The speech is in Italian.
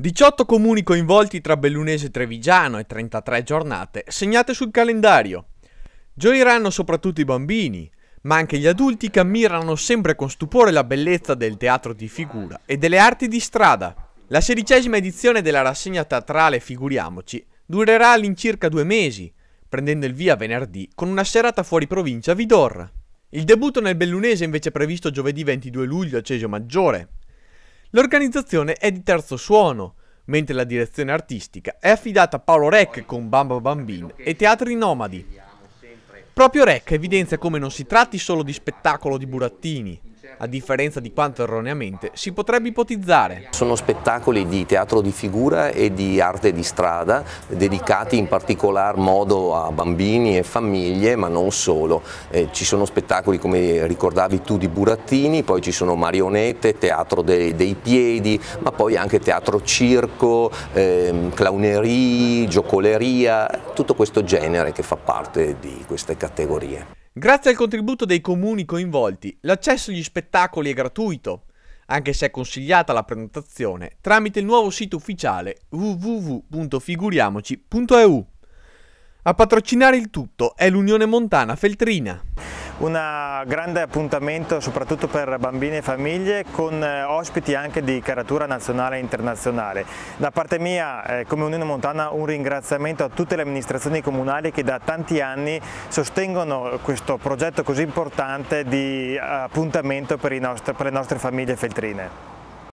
18 comuni coinvolti tra Bellunese e Trevigiano e 33 giornate segnate sul calendario. Gioiranno soprattutto i bambini, ma anche gli adulti che ammirano sempre con stupore la bellezza del teatro di figura e delle arti di strada. La sedicesima edizione della rassegna teatrale Figuriamoci durerà all'incirca due mesi, prendendo il via venerdì con una serata fuori provincia a Vidorra. Il debutto nel Bellunese è invece previsto giovedì 22 luglio a Cesio Maggiore, L'organizzazione è di terzo suono, mentre la direzione artistica è affidata a Paolo Rec con Bamba Bambin e Teatri Nomadi. Proprio Rec evidenzia come non si tratti solo di spettacolo di burattini, a differenza di quanto erroneamente si potrebbe ipotizzare. Sono spettacoli di teatro di figura e di arte di strada, dedicati in particolar modo a bambini e famiglie, ma non solo. Eh, ci sono spettacoli, come ricordavi tu, di burattini, poi ci sono marionette, teatro dei, dei piedi, ma poi anche teatro circo, eh, clownerie, giocoleria, tutto questo genere che fa parte di queste categorie. Grazie al contributo dei comuni coinvolti, l'accesso agli spettacoli è gratuito, anche se è consigliata la prenotazione tramite il nuovo sito ufficiale www.figuriamoci.eu. A patrocinare il tutto è l'Unione Montana Feltrina un grande appuntamento soprattutto per bambini e famiglie con eh, ospiti anche di caratura nazionale e internazionale. Da parte mia eh, come Unione Montana un ringraziamento a tutte le amministrazioni comunali che da tanti anni sostengono questo progetto così importante di eh, appuntamento per, nostri, per le nostre famiglie feltrine.